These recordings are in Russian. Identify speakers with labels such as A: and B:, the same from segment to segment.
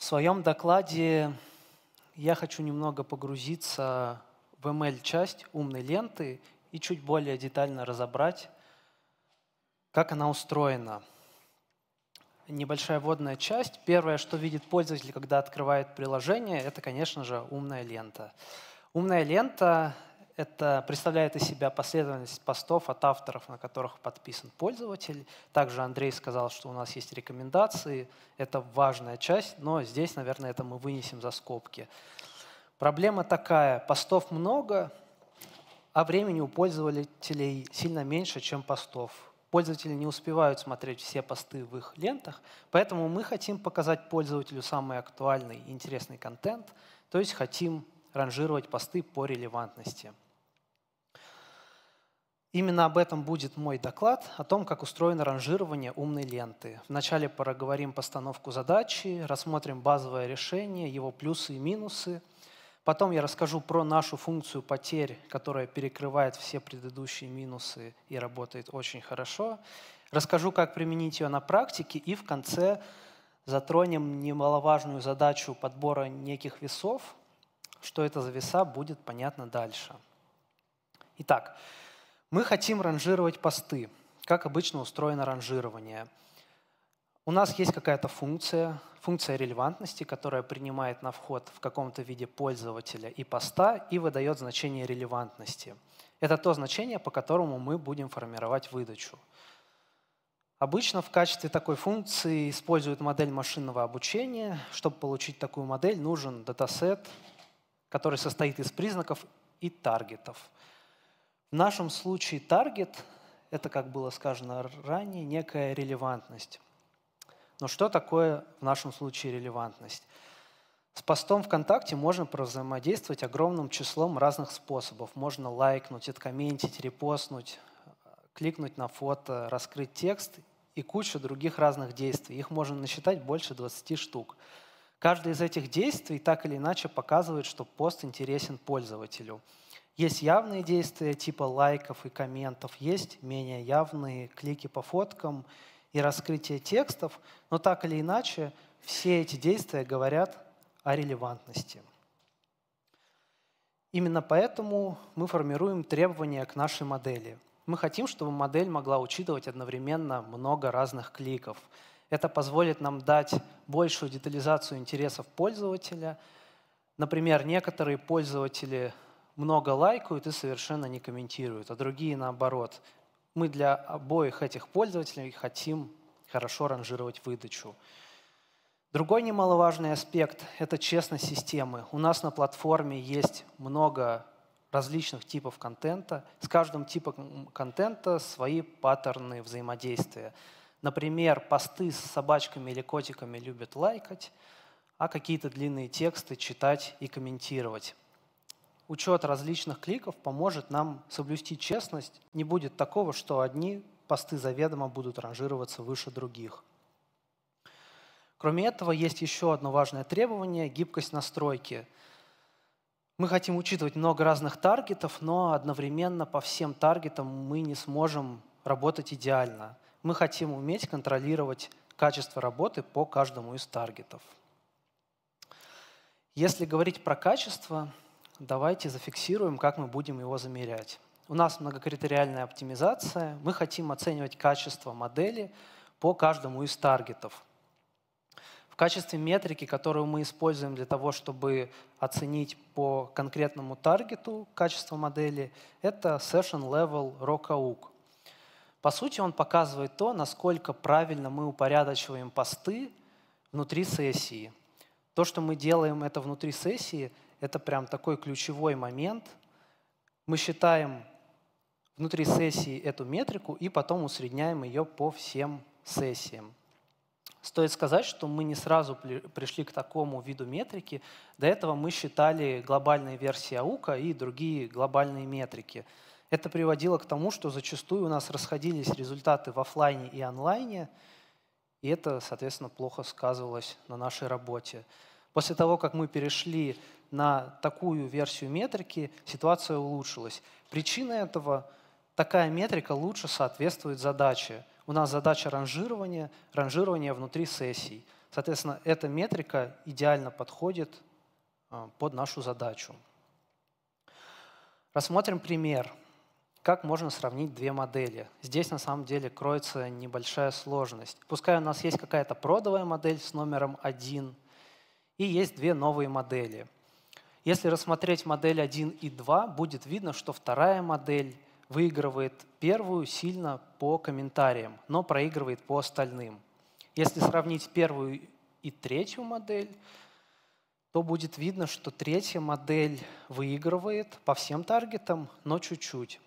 A: В своем докладе я хочу немного погрузиться в ML-часть умной ленты и чуть более детально разобрать, как она устроена. Небольшая вводная часть. Первое, что видит пользователь, когда открывает приложение, это, конечно же, умная лента. Умная лента это представляет из себя последовательность постов от авторов, на которых подписан пользователь. Также Андрей сказал, что у нас есть рекомендации. Это важная часть, но здесь, наверное, это мы вынесем за скобки. Проблема такая, постов много, а времени у пользователей сильно меньше, чем постов. Пользователи не успевают смотреть все посты в их лентах, поэтому мы хотим показать пользователю самый актуальный и интересный контент, то есть хотим ранжировать посты по релевантности. Именно об этом будет мой доклад, о том, как устроено ранжирование умной ленты. Вначале проговорим постановку задачи, рассмотрим базовое решение, его плюсы и минусы. Потом я расскажу про нашу функцию потерь, которая перекрывает все предыдущие минусы и работает очень хорошо. Расскажу, как применить ее на практике и в конце затронем немаловажную задачу подбора неких весов. Что это за веса, будет понятно дальше. Итак, мы хотим ранжировать посты. Как обычно устроено ранжирование? У нас есть какая-то функция, функция релевантности, которая принимает на вход в каком-то виде пользователя и поста и выдает значение релевантности. Это то значение, по которому мы будем формировать выдачу. Обычно в качестве такой функции используют модель машинного обучения. Чтобы получить такую модель, нужен датасет, который состоит из признаков и таргетов. В нашем случае таргет – это, как было сказано ранее, некая релевантность. Но что такое в нашем случае релевантность? С постом ВКонтакте можно взаимодействовать огромным числом разных способов. Можно лайкнуть, откомментить, репостнуть, кликнуть на фото, раскрыть текст и кучу других разных действий. Их можно насчитать больше 20 штук. Каждое из этих действий так или иначе показывает, что пост интересен пользователю – есть явные действия типа лайков и комментов, есть менее явные клики по фоткам и раскрытие текстов, но так или иначе все эти действия говорят о релевантности. Именно поэтому мы формируем требования к нашей модели. Мы хотим, чтобы модель могла учитывать одновременно много разных кликов. Это позволит нам дать большую детализацию интересов пользователя. Например, некоторые пользователи много лайкают и совершенно не комментируют, а другие наоборот. Мы для обоих этих пользователей хотим хорошо ранжировать выдачу. Другой немаловажный аспект – это честность системы. У нас на платформе есть много различных типов контента. С каждым типом контента свои паттерны взаимодействия. Например, посты с собачками или котиками любят лайкать, а какие-то длинные тексты читать и комментировать учет различных кликов поможет нам соблюсти честность. Не будет такого, что одни посты заведомо будут ранжироваться выше других. Кроме этого, есть еще одно важное требование – гибкость настройки. Мы хотим учитывать много разных таргетов, но одновременно по всем таргетам мы не сможем работать идеально. Мы хотим уметь контролировать качество работы по каждому из таргетов. Если говорить про качество, давайте зафиксируем, как мы будем его замерять. У нас многокритериальная оптимизация. Мы хотим оценивать качество модели по каждому из таргетов. В качестве метрики, которую мы используем для того, чтобы оценить по конкретному таргету качество модели, это Session Level Rockauk. По сути, он показывает то, насколько правильно мы упорядочиваем посты внутри сессии. То, что мы делаем это внутри сессии, это прям такой ключевой момент. Мы считаем внутри сессии эту метрику и потом усредняем ее по всем сессиям. Стоит сказать, что мы не сразу пришли к такому виду метрики. До этого мы считали глобальные версии АУКа и другие глобальные метрики. Это приводило к тому, что зачастую у нас расходились результаты в офлайне и онлайне, и это, соответственно, плохо сказывалось на нашей работе. После того, как мы перешли на такую версию метрики ситуация улучшилась. Причина этого – такая метрика лучше соответствует задаче. У нас задача ранжирования, ранжирование внутри сессий. Соответственно, эта метрика идеально подходит а, под нашу задачу. Рассмотрим пример, как можно сравнить две модели. Здесь на самом деле кроется небольшая сложность. Пускай у нас есть какая-то продовая модель с номером 1, и есть две новые модели – если рассмотреть модель 1 и 2, будет видно, что вторая модель выигрывает первую сильно по комментариям, но проигрывает по остальным. Если сравнить первую и третью модель, то будет видно, что третья модель выигрывает по всем таргетам, но чуть-чуть.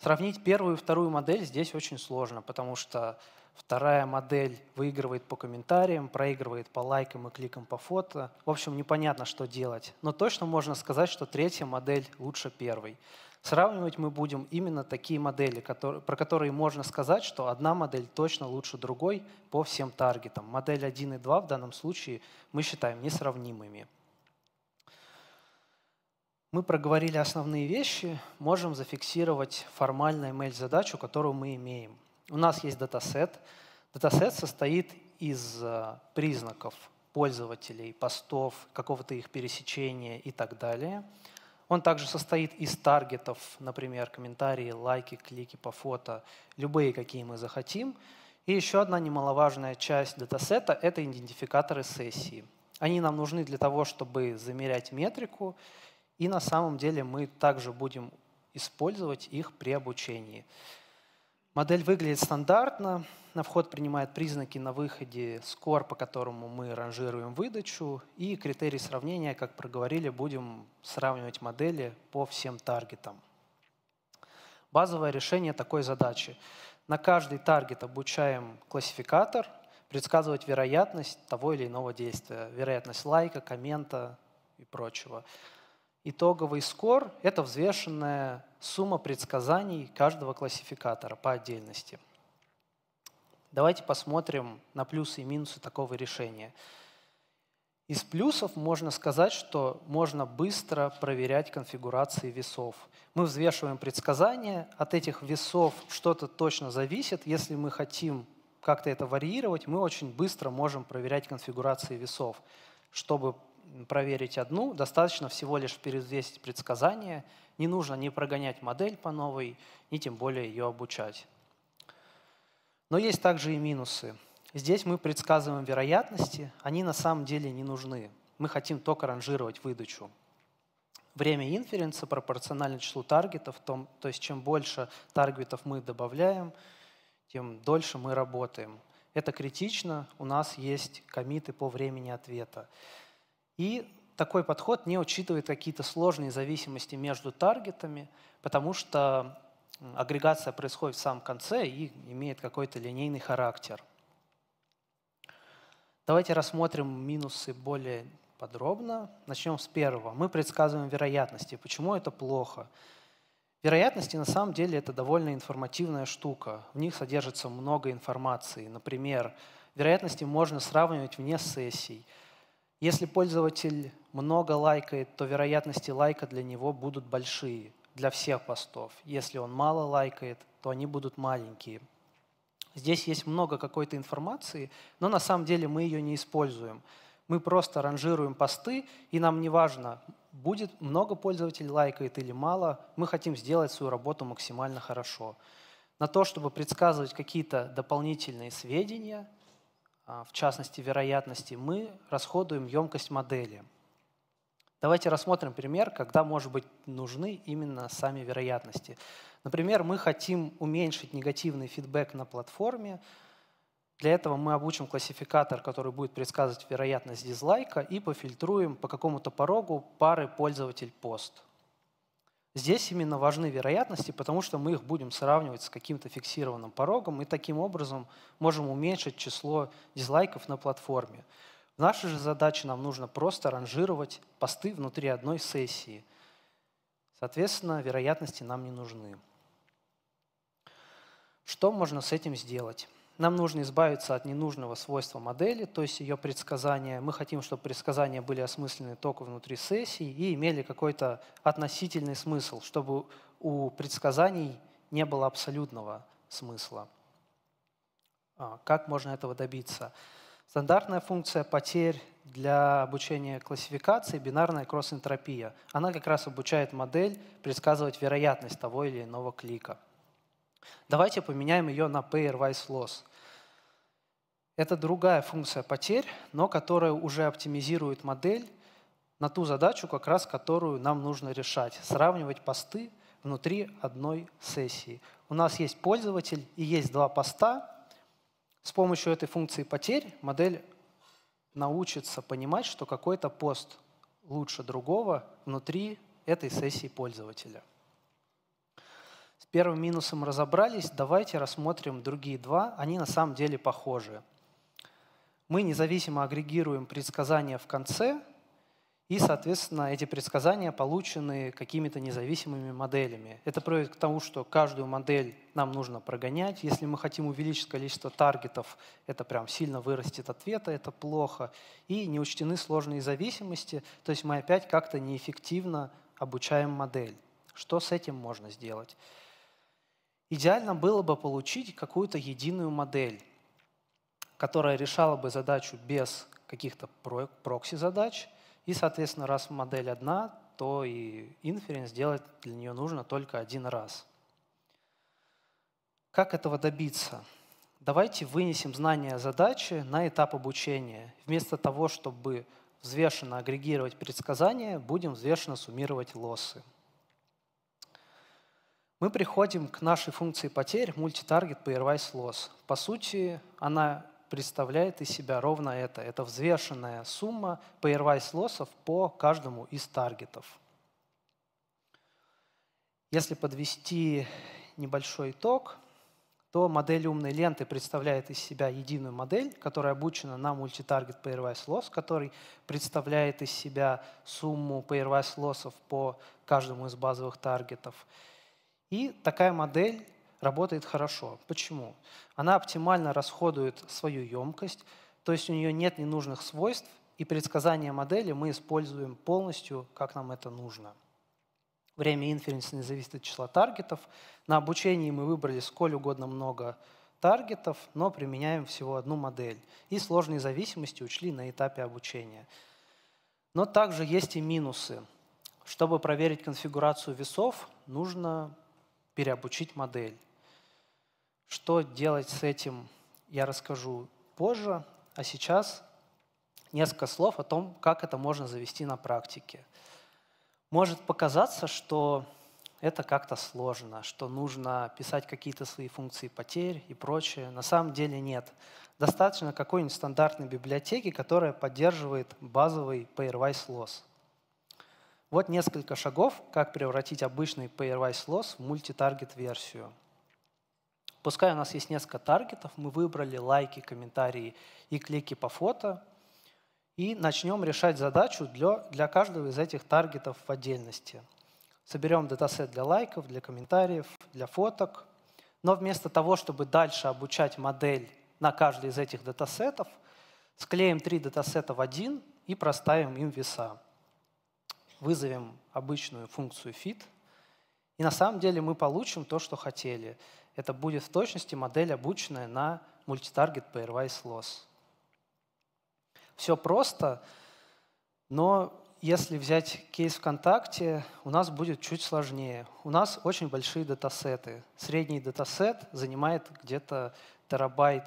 A: Сравнить первую и вторую модель здесь очень сложно, потому что вторая модель выигрывает по комментариям, проигрывает по лайкам и кликам по фото. В общем, непонятно, что делать. Но точно можно сказать, что третья модель лучше первой. Сравнивать мы будем именно такие модели, которые, про которые можно сказать, что одна модель точно лучше другой по всем таргетам. Модель 1 и 2 в данном случае мы считаем несравнимыми. Мы проговорили основные вещи, можем зафиксировать формально ML-задачу, которую мы имеем. У нас есть датасет. Датасет состоит из э, признаков пользователей, постов, какого-то их пересечения и так далее. Он также состоит из таргетов, например, комментарии, лайки, клики по фото, любые, какие мы захотим. И еще одна немаловажная часть датасета — это идентификаторы сессии. Они нам нужны для того, чтобы замерять метрику — и на самом деле мы также будем использовать их при обучении. Модель выглядит стандартно. На вход принимает признаки на выходе, скор, по которому мы ранжируем выдачу, и критерии сравнения, как проговорили, будем сравнивать модели по всем таргетам. Базовое решение такой задачи. На каждый таргет обучаем классификатор, предсказывать вероятность того или иного действия, вероятность лайка, коммента и прочего итоговый скор – это взвешенная сумма предсказаний каждого классификатора по отдельности. Давайте посмотрим на плюсы и минусы такого решения. Из плюсов можно сказать, что можно быстро проверять конфигурации весов. Мы взвешиваем предсказания, от этих весов что-то точно зависит. Если мы хотим как-то это варьировать, мы очень быстро можем проверять конфигурации весов, чтобы проверить одну, достаточно всего лишь перезвесить предсказания, не нужно ни прогонять модель по новой, ни тем более ее обучать. Но есть также и минусы. Здесь мы предсказываем вероятности, они на самом деле не нужны. Мы хотим только ранжировать выдачу. Время инференса пропорционально числу таргетов, то есть чем больше таргетов мы добавляем, тем дольше мы работаем. Это критично, у нас есть комиты по времени ответа. И такой подход не учитывает какие-то сложные зависимости между таргетами, потому что агрегация происходит в самом конце и имеет какой-то линейный характер. Давайте рассмотрим минусы более подробно. Начнем с первого. Мы предсказываем вероятности. Почему это плохо? Вероятности на самом деле это довольно информативная штука. В них содержится много информации. Например, вероятности можно сравнивать вне сессий. Если пользователь много лайкает, то вероятности лайка для него будут большие, для всех постов. Если он мало лайкает, то они будут маленькие. Здесь есть много какой-то информации, но на самом деле мы ее не используем. Мы просто ранжируем посты, и нам не важно, будет много пользователей лайкает или мало, мы хотим сделать свою работу максимально хорошо. На то, чтобы предсказывать какие-то дополнительные сведения, а, в частности вероятности, мы расходуем емкость модели. Давайте рассмотрим пример, когда, может быть, нужны именно сами вероятности. Например, мы хотим уменьшить негативный фидбэк на платформе. Для этого мы обучим классификатор, который будет предсказывать вероятность дизлайка и пофильтруем по какому-то порогу пары пользователь-пост. Здесь именно важны вероятности, потому что мы их будем сравнивать с каким-то фиксированным порогом и таким образом можем уменьшить число дизлайков на платформе. В нашей же задаче нам нужно просто ранжировать посты внутри одной сессии. Соответственно, вероятности нам не нужны. Что можно с этим сделать? Нам нужно избавиться от ненужного свойства модели, то есть ее предсказания. Мы хотим, чтобы предсказания были осмыслены только внутри сессии и имели какой-то относительный смысл, чтобы у предсказаний не было абсолютного смысла. А, как можно этого добиться? Стандартная функция потерь для обучения классификации – бинарная кросс-энтропия. Она как раз обучает модель предсказывать вероятность того или иного клика. Давайте поменяем ее на pairwise loss. Это другая функция потерь, но которая уже оптимизирует модель на ту задачу, как раз которую нам нужно решать. Сравнивать посты внутри одной сессии. У нас есть пользователь и есть два поста. С помощью этой функции потерь модель научится понимать, что какой-то пост лучше другого внутри этой сессии пользователя. С первым минусом разобрались, давайте рассмотрим другие два, они на самом деле похожи. Мы независимо агрегируем предсказания в конце, и, соответственно, эти предсказания получены какими-то независимыми моделями. Это приводит к тому, что каждую модель нам нужно прогонять. Если мы хотим увеличить количество таргетов, это прям сильно вырастет ответа, это плохо. И не учтены сложные зависимости, то есть мы опять как-то неэффективно обучаем модель. Что с этим можно сделать? идеально было бы получить какую-то единую модель, которая решала бы задачу без каких-то прокси-задач. И, соответственно, раз модель одна, то и инференс делать для нее нужно только один раз. Как этого добиться? Давайте вынесем знания задачи на этап обучения. Вместо того, чтобы взвешенно агрегировать предсказания, будем взвешенно суммировать лоссы мы приходим к нашей функции потерь multitarget pairwise loss. По сути, она представляет из себя ровно это. Это взвешенная сумма pairwise лоссов по каждому из таргетов. Если подвести небольшой итог, то модель умной ленты представляет из себя единую модель, которая обучена на мультитаргет pairwise loss, который представляет из себя сумму pairwise лоссов по каждому из базовых таргетов. И такая модель работает хорошо. Почему? Она оптимально расходует свою емкость, то есть у нее нет ненужных свойств, и предсказания модели мы используем полностью, как нам это нужно. Время инференса не зависит от числа таргетов. На обучении мы выбрали сколь угодно много таргетов, но применяем всего одну модель. И сложные зависимости учли на этапе обучения. Но также есть и минусы. Чтобы проверить конфигурацию весов, нужно переобучить модель. Что делать с этим, я расскажу позже, а сейчас несколько слов о том, как это можно завести на практике. Может показаться, что это как-то сложно, что нужно писать какие-то свои функции потерь и прочее. На самом деле нет. Достаточно какой-нибудь стандартной библиотеки, которая поддерживает базовый pairwise loss. Вот несколько шагов, как превратить обычный pairwise loss в мультитаргет версию. Пускай у нас есть несколько таргетов, мы выбрали лайки, комментарии и клики по фото. И начнем решать задачу для, для каждого из этих таргетов в отдельности. Соберем датасет для лайков, для комментариев, для фоток. Но вместо того, чтобы дальше обучать модель на каждый из этих датасетов, склеим три датасета в один и проставим им веса вызовем обычную функцию fit, и на самом деле мы получим то, что хотели. Это будет в точности модель, обученная на мультитаргет pairwise loss. Все просто, но если взять кейс ВКонтакте, у нас будет чуть сложнее. У нас очень большие датасеты. Средний датасет занимает где-то терабайт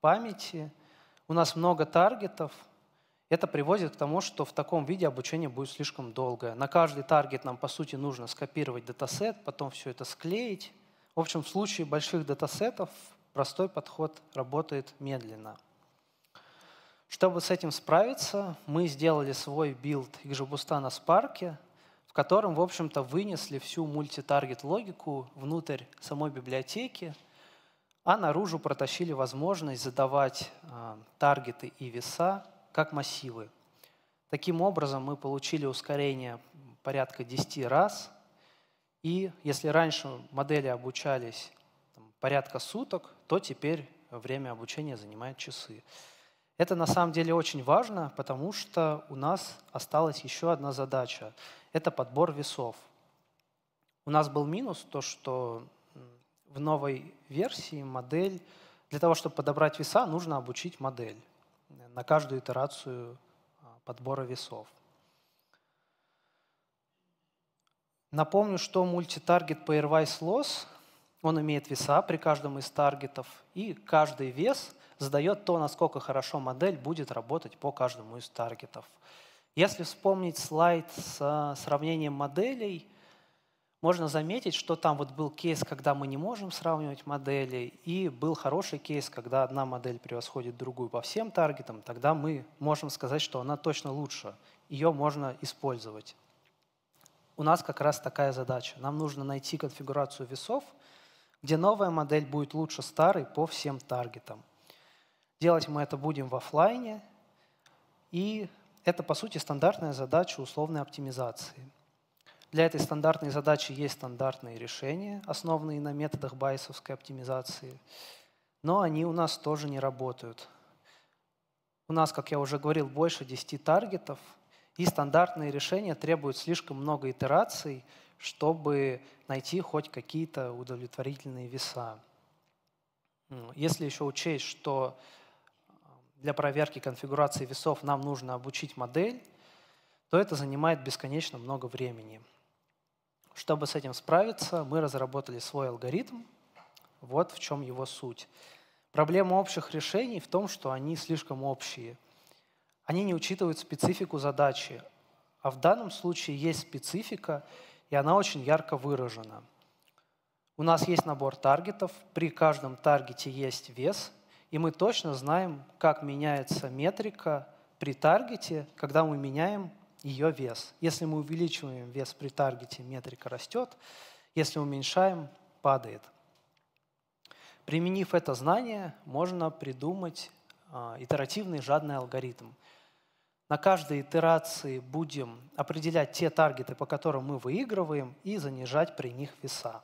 A: памяти. У нас много таргетов, это приводит к тому, что в таком виде обучение будет слишком долгое. На каждый таргет нам, по сути, нужно скопировать датасет, потом все это склеить. В общем, в случае больших датасетов простой подход работает медленно. Чтобы с этим справиться, мы сделали свой билд Икжебуста на Spark, в котором, в общем-то, вынесли всю мультитаргет логику внутрь самой библиотеки, а наружу протащили возможность задавать э, таргеты и веса как массивы. Таким образом, мы получили ускорение порядка 10 раз. И если раньше модели обучались там, порядка суток, то теперь время обучения занимает часы. Это на самом деле очень важно, потому что у нас осталась еще одна задача. Это подбор весов. У нас был минус то, что в новой версии модель, для того, чтобы подобрать веса, нужно обучить модель на каждую итерацию а, подбора весов. Напомню, что мультитаргет Pairwise Loss, он имеет веса при каждом из таргетов, и каждый вес задает то, насколько хорошо модель будет работать по каждому из таргетов. Если вспомнить слайд с сравнением моделей, можно заметить, что там вот был кейс, когда мы не можем сравнивать модели, и был хороший кейс, когда одна модель превосходит другую по всем таргетам, тогда мы можем сказать, что она точно лучше, ее можно использовать. У нас как раз такая задача. Нам нужно найти конфигурацию весов, где новая модель будет лучше старой по всем таргетам. Делать мы это будем в офлайне, и это, по сути, стандартная задача условной оптимизации – для этой стандартной задачи есть стандартные решения, основанные на методах байсовской оптимизации, но они у нас тоже не работают. У нас, как я уже говорил, больше 10 таргетов, и стандартные решения требуют слишком много итераций, чтобы найти хоть какие-то удовлетворительные веса. Ну, если еще учесть, что э, для проверки конфигурации весов нам нужно обучить модель, то это занимает бесконечно много времени. Чтобы с этим справиться, мы разработали свой алгоритм. Вот в чем его суть. Проблема общих решений в том, что они слишком общие. Они не учитывают специфику задачи. А в данном случае есть специфика, и она очень ярко выражена. У нас есть набор таргетов, при каждом таргете есть вес, и мы точно знаем, как меняется метрика при таргете, когда мы меняем ее вес. Если мы увеличиваем вес при таргете, метрика растет. Если уменьшаем, падает. Применив это знание, можно придумать а, итеративный жадный алгоритм. На каждой итерации будем определять те таргеты, по которым мы выигрываем, и занижать при них веса.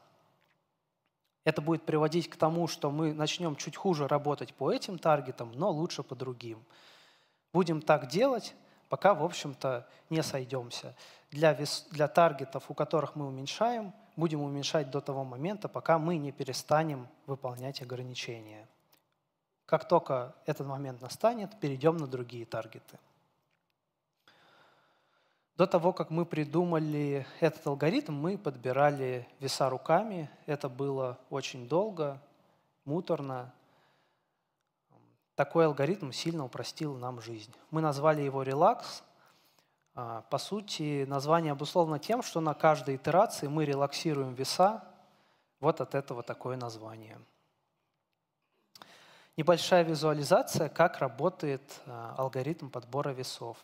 A: Это будет приводить к тому, что мы начнем чуть хуже работать по этим таргетам, но лучше по другим. Будем так делать, пока, в общем-то, не сойдемся. Для, вес, для таргетов, у которых мы уменьшаем, будем уменьшать до того момента, пока мы не перестанем выполнять ограничения. Как только этот момент настанет, перейдем на другие таргеты. До того, как мы придумали этот алгоритм, мы подбирали веса руками. Это было очень долго, муторно, такой алгоритм сильно упростил нам жизнь. Мы назвали его релакс. А, по сути, название обусловлено тем, что на каждой итерации мы релаксируем веса. Вот от этого такое название. Небольшая визуализация, как работает а, алгоритм подбора весов.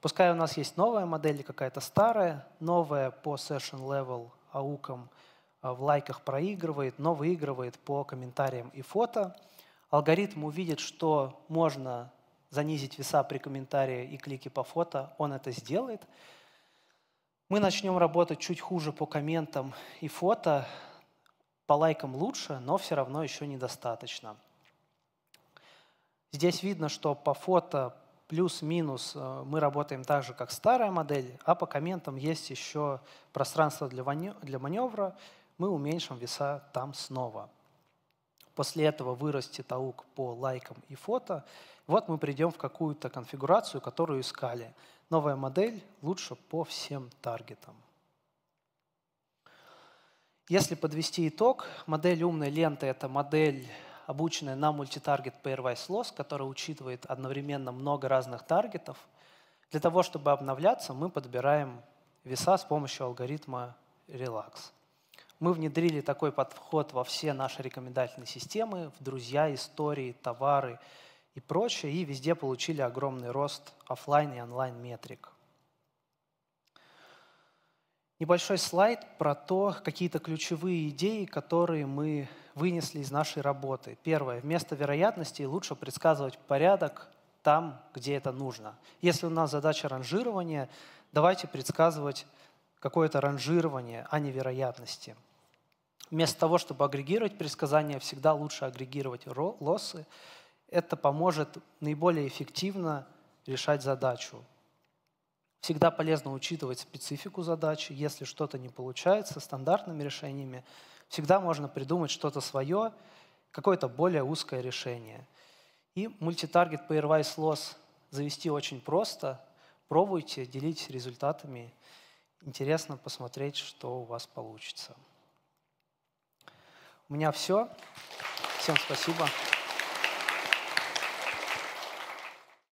A: Пускай у нас есть новая модель какая-то старая, новая по session level аукам а, в лайках проигрывает, но выигрывает по комментариям и фото – алгоритм увидит, что можно занизить веса при комментарии и клике по фото, он это сделает. Мы начнем работать чуть хуже по комментам и фото, по лайкам лучше, но все равно еще недостаточно. Здесь видно, что по фото плюс-минус э, мы работаем так же, как старая модель, а по комментам есть еще пространство для, маневра. Мы уменьшим веса там снова. После этого вырастет аук по лайкам и фото. Вот мы придем в какую-то конфигурацию, которую искали. Новая модель лучше по всем таргетам. Если подвести итог, модель умной ленты — это модель, обученная на мультитаргет Pairwise Loss, которая учитывает одновременно много разных таргетов. Для того, чтобы обновляться, мы подбираем веса с помощью алгоритма Relax. Мы внедрили такой подход во все наши рекомендательные системы, в друзья, истории, товары и прочее, и везде получили огромный рост офлайн и онлайн метрик. Небольшой слайд про то, какие-то ключевые идеи, которые мы вынесли из нашей работы. Первое. Вместо вероятностей лучше предсказывать порядок там, где это нужно. Если у нас задача ранжирования, давайте предсказывать какое-то ранжирование, а не вероятности – Вместо того, чтобы агрегировать предсказания, всегда лучше агрегировать лоссы. Это поможет наиболее эффективно решать задачу. Всегда полезно учитывать специфику задачи. Если что-то не получается стандартными решениями, всегда можно придумать что-то свое, какое-то более узкое решение. И мультитаргет Pairwise Loss завести очень просто. Пробуйте, делитесь результатами. Интересно посмотреть, что у вас получится меня все. Всем спасибо.